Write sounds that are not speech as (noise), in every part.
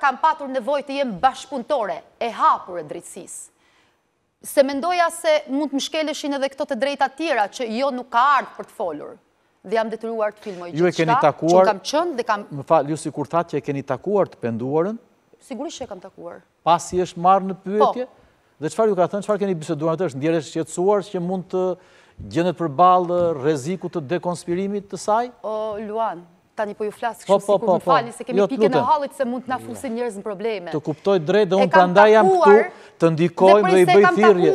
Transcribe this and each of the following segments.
kam patur nevoj të jemë bashkëpuntore e hapur e drejtsis. Se mendoja se mund të më shkeleshin edhe këto të drejta tjera që jo nuk ka ardhë për të folur dhe jam detyruar të filmoj gjithë qëta, që kam qënë dhe kam... Më falë, ju si kur që e keni takuar të penduarën? Sigurisht që e kam takuar. Pas i është marë në pyetje? Po. Dhe qëfar ju ka thënë, qëfar keni biseduar në të është? Ndjerë është qëtësuar që mund të gjendet për balë reziku të dekonspirimit të saj? O, Luan, tani po ju flasë po, kështu po, kur po, më falni se kemi jo, pike në hallit se mund të na fusin njerëz në probleme. Të kuptoj drejt dhe unë prandaj jam këtu të ndikoj dhe i bëj thirrje.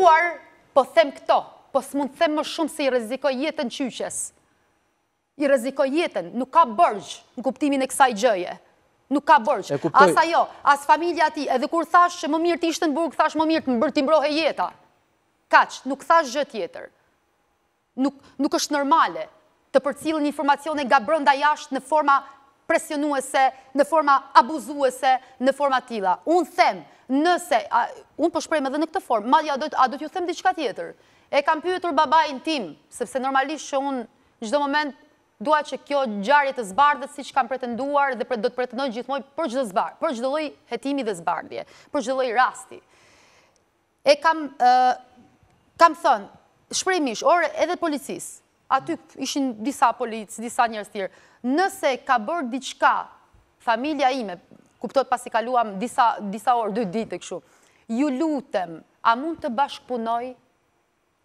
Po them këto, po s'mund të them më shumë se i rrezikoj jetën qyqes. I rrezikoj jetën, nuk ka borx në kuptimin e kësaj gjëje. Nuk ka borx. Asa jo, as familja e edhe kur thash që më mirë të ishte në burg, thash më mirë të mbërti mbrohe jeta. Kaç, nuk thash gjë tjetër. Nuk nuk është normale të përcil një informacione nga brënda jashtë në forma presionuese, në forma abuzuese, në forma tila. Unë them, nëse, unë përshprejme po dhe në këtë formë, madhja, a do t'ju them diqka tjetër? E kam pyëtur babajnë tim, sepse normalisht që unë gjdo moment dua që kjo gjarje të zbardhët si që kam pretenduar dhe do të pretendoj gjithmoj për gjithë zbardhë, për gjithë loj hetimi dhe zbardhje, për gjithë loj rasti. E kam thënë, shprejmish, orë edhe policisë, aty ishin disa policë, disa njërës tjërë, nëse ka bërë diqka familia ime, kuptot pas i kaluam disa orë, dy ditë e këshu, ju lutem, a mund të bashkëpunoj?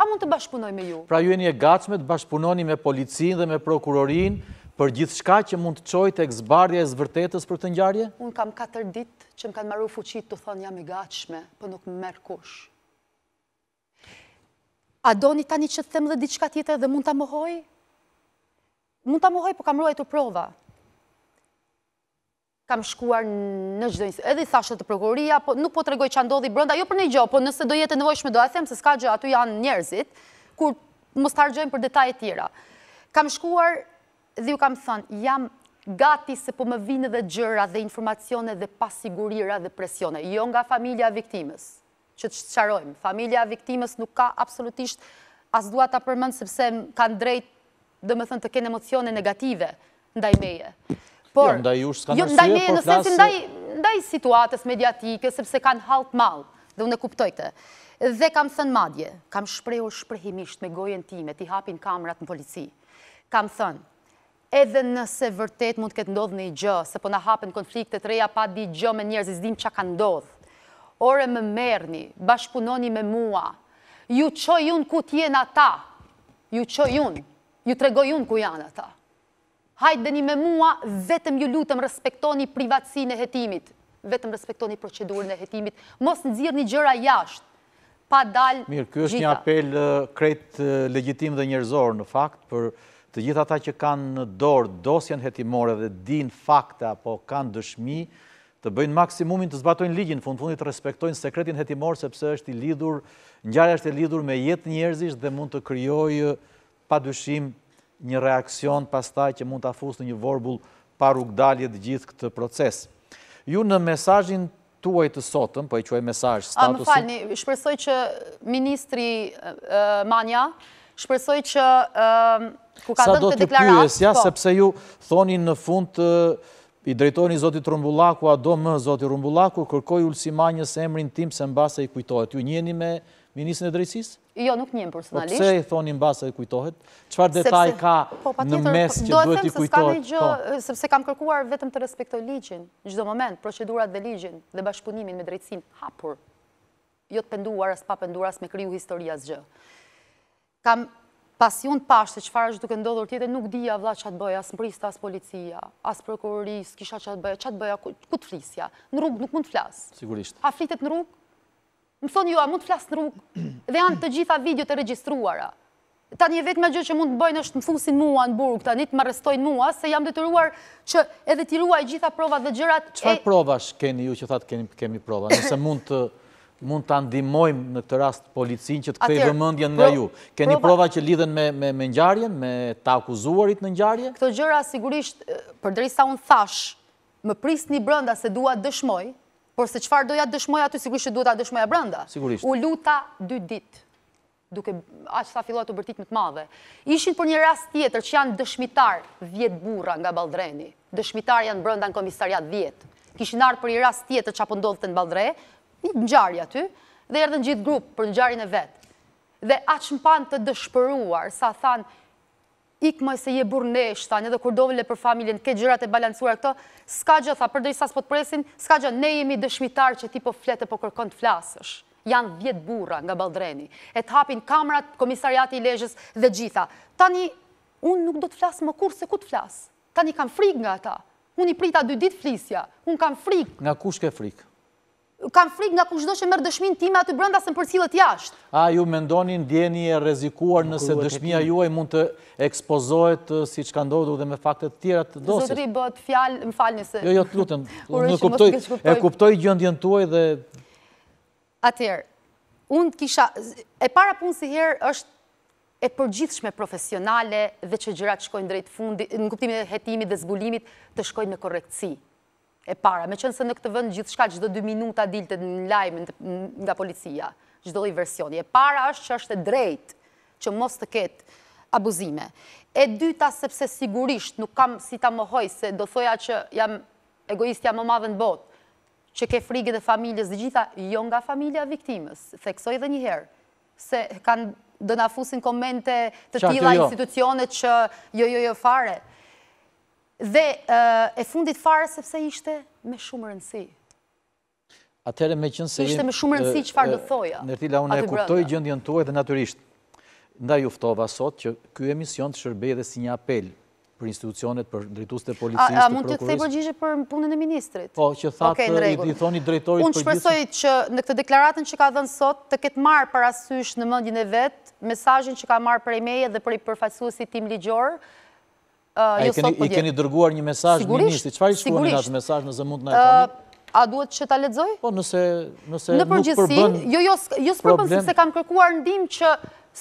A mund të bashkëpunoj me ju? Pra ju e një gacme të bashkëpunoni me policinë dhe me prokurorin për gjithë shka që mund të qoj e eksbardje e zvërtetës për të njarje? Unë kam 4 ditë që më kanë marru fuqit të thonë jam e gacme, për po nuk më merë kushë. A do një tani që të them dhe diçka tjetër dhe mund të amohoj? Mund të amohoj, po kam ruaj të prova. Kam shkuar në gjithë edhe i thashtë të prokuroria, po nuk po të regoj që andodhi brënda, jo për një gjo, po nëse do jetë e nevojshme, do a them, se s'ka gjë aty janë njerëzit, kur më stargjojmë për detajet tjera. Kam shkuar dhe ju kam thënë, jam gati se po më vinë dhe gjëra dhe informacione dhe pasigurira dhe presione, jo nga familja viktimës që të qarojmë. Familia viktimës nuk ka absolutisht as duha të përmëndë sepse kanë drejt dhe më thënë të kene emocione negative ndaj meje. Por, jo, ndaj jo, meje në sensin ndaj situatës mediatike sepse kanë halt malë dhe unë e kuptojte. Dhe kam thënë madje, kam shprehur shprehimisht me gojen time, ti hapin kamrat në polici. Kam thënë, edhe nëse vërtet mund të këtë ndodhë një gjë, se po në hapen konflikte të reja pa di gjë me njerëz i zdim që ka ndodhë ore më mërni, bashkëpunoni me mua, ju unë ku t'jen ata, ju unë, ju tregojun ku janë ata. Hajtë dëni me mua, vetëm ju lutëm respektoni privatsin e jetimit, vetëm respektoni procedurën e jetimit, mos në zirë një gjëra jashtë, pa dalë gjitha. Mirë, kjo është një apel krejt legjitim dhe njërzorë në fakt, për të gjitha ta që kanë në dorë dosjen jetimore dhe din fakte apo kanë dëshmi, të bëjnë maksimumin të zbatojnë ligjin, fund fundit të respektojnë sekretin hetimor, sepse është i lidhur, njërë është i lidhur me jetë njerëzisht dhe mund të kryojë pa dyshim një reakcion pastaj që mund të afus në një vorbul paru gdalje dë gjithë këtë proces. Ju në mesajin tuaj të sotëm, po e quaj mesaj statusin... A, më falni, shpresoj që ministri Manja, shpresoj që ku ka dhënë të deklarat... Sa do të pyës, ja, sepse ju thoni në fund I i Zotit Rumbullaku, a do më Zotit Rumbullaku, kërkoj ulsimanjës se emrin tim se mbasa i kujtohet. Ju njeni me Ministrën e Drejtsis? Jo, nuk njeni personalisht. Po pëse i thoni mbasa i kujtohet? Qëfar detaj ka po, në mes po, që duhet i kujtohet? Po. Sepse kam kërkuar vetëm të respektoj ligjin, do moment, procedurat dhe ligjin dhe bashkëpunimin me drejtsin hapur. Jo të penduar as pa penduar as me kryu historias gjë. Kam pasion pashtë të qëfar është duke ndodhur tjetë, nuk dija vla atë bëja, asë mbrista, asë policia, asë prokurorisë, kisha atë bëja, atë bëja, ku të flisja? Në rrugë nuk mund të flasë. Sigurisht. A flitet në rrugë? Më thonë ju, a mund të flasë në rrugë? Dhe janë të gjitha video të registruara. Ta një vetë me gjë që mund të bëjnë është më fusin mua në burë, këta një të më mua, se jam dhe të ruar që edhe ti ruaj gjitha provat dhe gjërat... Qëfar provash keni ju që thatë kemi prova, nëse mund të mund të andimojmë në këtë rast policin që të këtë i vëmëndjen nga ju. Keni prova që lidhen me njarjen, me të akuzuarit në njarjen? Këtë gjëra sigurisht, për drejsa unë thash, më prist një brënda se duat dëshmoj, por se qëfar doja dëshmoj aty, sigurisht që duat a dëshmoja brënda. Sigurisht. U luta dy dit, duke aqë sa filluat të bërtit më të madhe. Ishin për një rast tjetër që janë dëshmitar vjetë burra nga Baldreni. Dëshmitar janë brënda në komisariat vjetë. Kishin ardhë për i rast tjetër që apo në Baldre, një ngjarje aty dhe erdhën në gjithë grup për ngjarjen e vet. Dhe aq panë të dëshpëruar sa than ik më se je burnesh, tani edhe kur dovele për familjen, ke gjërat e balancuara këto, s'ka gjë tha përderisa s'po të presin, s'ka gjë, ne jemi dëshmitar që ti po flet po kërkon të flasësh. Janë vjetë burra nga baldreni, e të hapin kamrat, komisariati i lejës dhe gjitha. Tani, unë nuk do të flasë më kur se ku të flasë. Tani kam frikë nga ta. Unë i prita dy ditë flisja. Unë kam frikë. Nga kush ke frikë? kam frik nga kushdo që mërë dëshmin time aty brënda se më përcilët jashtë. A, ju mendonin djeni e rezikuar nëse dëshmia juaj mund të ekspozohet si që ka ndodhë dhe me faktet tjera të dosis. Zotri, bët fjalë, më falë njëse. Jo, jo, të lutën, (laughs) e kuptoj gjëndjën tuaj dhe... Atëherë, unë kisha, e para punë si herë është e përgjithshme profesionale dhe që gjërat shkojnë drejtë fundi, në kuptimit e hetimit dhe zbulimit të shkojnë në korekci e para, me qënëse në këtë vënd gjithë shkallë gjithë 2 minuta dilte në lajmë nga policia, gjithë dhe i versioni, e para është që është drejt që mos të ketë abuzime. E dyta sepse sigurisht nuk kam si ta më hoj se do thoja që jam egoist jam më madhe në botë, që ke frigit e familjes dhe gjitha, jo nga familja viktimës, theksoj dhe njëherë, se kanë dënafusin komente të tila jo, jo. institucionet që jo, jo, jo fare dhe eh, e fundit fare sepse ishte me shumë rëndësi. Atere me qënë se... Ishte me shumë rëndësi që eh, farë do eh, thoja. Nërtila, unë e kuptoj gjëndjën tuaj dhe naturisht. Nda juftova sot që kjo emision të shërbej dhe si një apel për institucionet, për drejtus të policisë, të prokurisë. A mund të këthej përgjishë për punën e ministrit? Po, që thatë, i thoni drejtorit përgjishë. Unë shpresoj që në këtë deklaratën që ka dhënë sot, të ketë marë parasysh në mëndjën e vetë, mesajin që ka marë prej meje dhe prej përfaqësusi tim ligjorë, Jo I po keni dërguar një mesaj një njështë, që farë i shkuar një atë mesaj nëse mund të nga e përni? A duhet që ta ledzoj? Po, nëse nuk përbën problem. Në përgjithësin, jo, jo, jo së përbën se kam kërkuar ndim që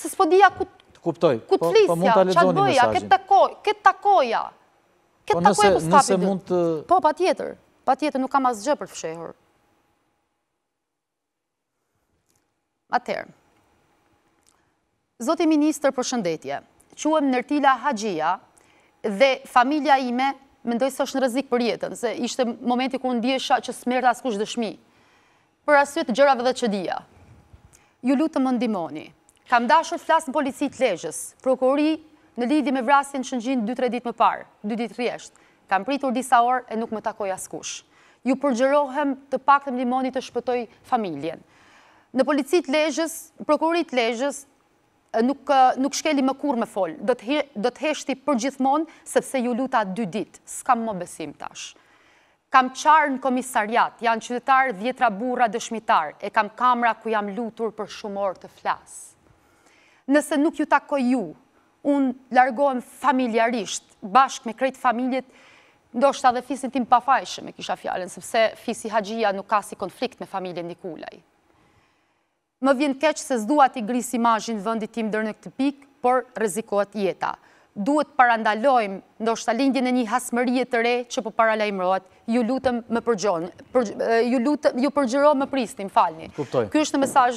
se s'po dhja ku të po, po flisja, që atë bëja, këtë takoja, këtë takoja, këtë takoja më s'kapit Po, nëse mund Po, pa tjetër, pa tjetër nuk kam asë gjë për fëshehur. A tërë. Zotë i Ministrë për shëndetje, quëm nërtila haqia, dhe familja ime, mendoj së është në rëzik për jetën, se ishte momenti ku në diesha që smerë asë kush dëshmi, për asyë të gjërave dhe që dhja. Ju lutë më ndimoni. Kam dashur flasë në policitë legjës, prokurori në lidi me vrasin që në gjinë 2-3 ditë më parë, 2 ditë rjeshtë. Kam pritur disa orë e nuk më takoj asë kush. Ju përgjërohem të pak të ndimoni të shpëtoj familjen. Në policitë legjës, prokurorit legjës, nuk shkeli më kur me folë, do të heshti përgjithmonë, sepse ju luta dy ditë, s'kam më besim tash. Kam qarë në komisariat, janë qytetarë djetra burra dëshmitarë, e kam kamra ku jam lutur për shumor të flasë. Nëse nuk ju takoj ju, unë largohem familjarisht, bashkë me krejtë familjet, ndoshta dhe fisin tim pafajshë me kisha fjallën, sepse fisi haqia nuk ka si konflikt me familjen Nikulaj më vjen keqë se zdua ti gris imajin vëndit tim dërnë në këtë pikë, por rezikohet jeta. Duhet parandalojmë, ndoshta lindjen e një hasmërije të re që po paralajmërojt, ju lutëm më përgjon, ju lutëm, ju përgjëro më pristim, falni. Kuptoj. Ky është në mesaj,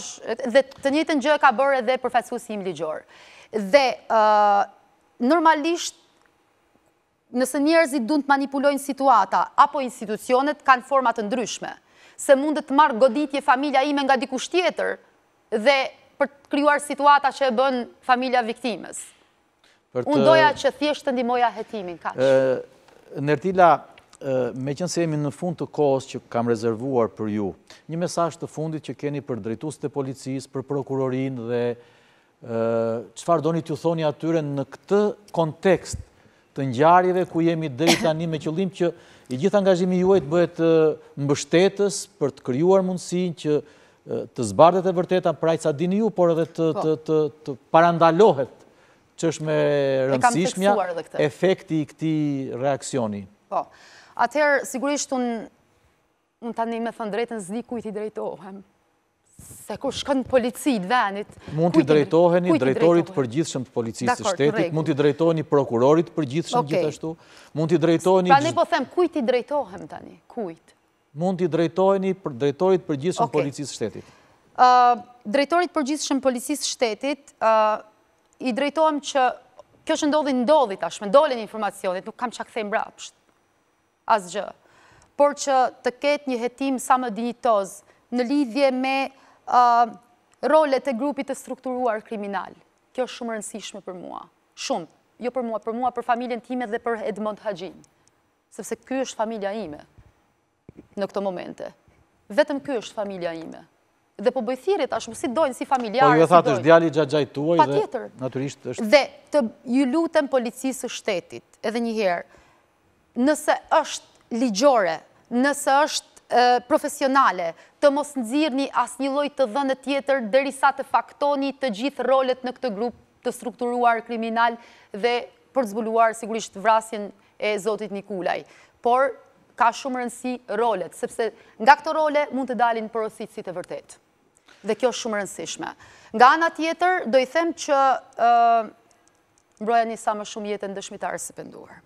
dhe të njëtën gjë ka bërë edhe përfacu si im ligjor. Dhe, normalisht, nëse njerëzit dund të manipulojnë situata, apo institucionet kanë format të ndryshme, se mundet të marrë goditje familja ime nga dikush tjetër, dhe për të kryuar situata që e bën familja viktimës. Unë doja që thjesht të ndimoja hetimin, kaq. Nërtila, me qënë jemi në fund të kohës që kam rezervuar për ju, një mesaj të fundit që keni për drejtus të policis, për prokurorin dhe qëfar do një të thoni atyre në këtë kontekst të njarjeve ku jemi dhejta një me qëllim që i gjithë angazhimi juajt bëhet mbështetës për të kryuar mundësin që të zbardet e vërteta, praj ca dini ju, por edhe të po. parandalohet që është me rëndësishmja efekti i këti reakcioni. Po, atëherë, sigurisht unë unë tani me thënë drejtën zdi kujti drejtohem. Se kur shkën policit venit... Mund të drejtoheni drejtorit për gjithëshëm të policisë të shtetit, mund të drejtoheni prokurorit për gjithëshëm gjithashtu, mund të drejtoheni... Pa ne po them, kujti drejtohem tani, kujtë? mund t'i i drejtojni për drejtorit për gjithë shumë policisë shtetit? Drejtorit për gjithë shumë policisë shtetit, i drejtojmë që kjo është ndodhi ndodhit ashtë, ndodhin informacionit, nuk kam që akëthejmë mbrapsht, asgjë, por që të ketë një jetim sa më dinjitoz në lidhje me rolet e grupit të strukturuar kriminal. Kjo është shumë rëndësishme për mua, shumë, jo për mua, për mua, për familjen time dhe për Edmond Hagjin, sepse kjo është familja ime në këto momente. Vetëm kjo është familia ime. Dhe po bëjthirit, të ashtë, si dojnë, si familjarë, si dojnë. Po ju e thatë është djali gjagjaj tuaj dhe naturisht është... Dhe të ju lutën policisë shtetit, edhe njëherë, nëse është ligjore, nëse është profesionale, të mos nëzirë një asë një lojtë të dhënë tjetër, dërisa të faktoni të gjithë rolet në këtë grupë të strukturuar kriminal dhe për zbuluar sigurisht vrasjen e Zotit Nikulaj. Por, ka shumë rëndësi rolet, sepse nga këto role mund të dalin porositë si të vërtet. Dhe kjo shumë rëndësishme. Nga ana tjetër, do i them që mbroja një sa më shumë jetën dëshmitarës së penduarë.